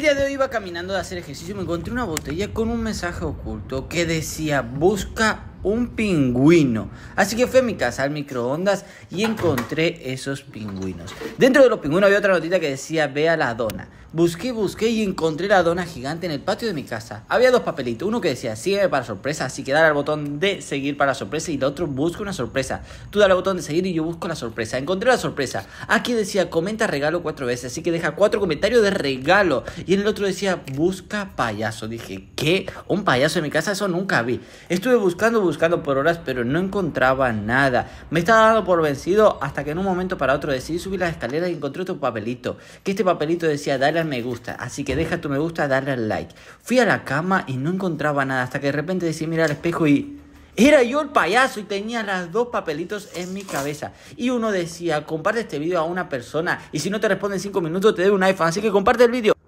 El día de hoy iba caminando de hacer ejercicio y me encontré una botella con un mensaje oculto que decía busca un pingüino. Así que fui a mi casa al microondas y encontré esos pingüinos. Dentro de los pingüinos había otra notita que decía ve a la dona. Busqué, busqué y encontré la dona gigante en el patio de mi casa. Había dos papelitos, uno que decía sígueme para sorpresa, así que dale al botón de seguir para sorpresa y el otro busca una sorpresa. Tú dale al botón de seguir y yo busco la sorpresa. Encontré la sorpresa. Aquí decía comenta regalo cuatro veces, así que deja cuatro comentarios de regalo. Y en el otro decía busca payaso. Dije, ¿qué? ¿Un payaso en mi casa? Eso nunca vi. Estuve buscando, buscando por horas, pero no encontraba nada. Me estaba dando por vencido hasta que en un momento para otro decidí subir las escaleras y encontré otro papelito. Que este papelito decía dale me gusta. Así que deja tu me gusta, darle al like. Fui a la cama y no encontraba nada. Hasta que de repente decía, mirar al espejo y. Era yo el payaso y tenía las dos papelitos en mi cabeza. Y uno decía, comparte este video a una persona y si no te responde en 5 minutos te de un iPhone. Así que comparte el video.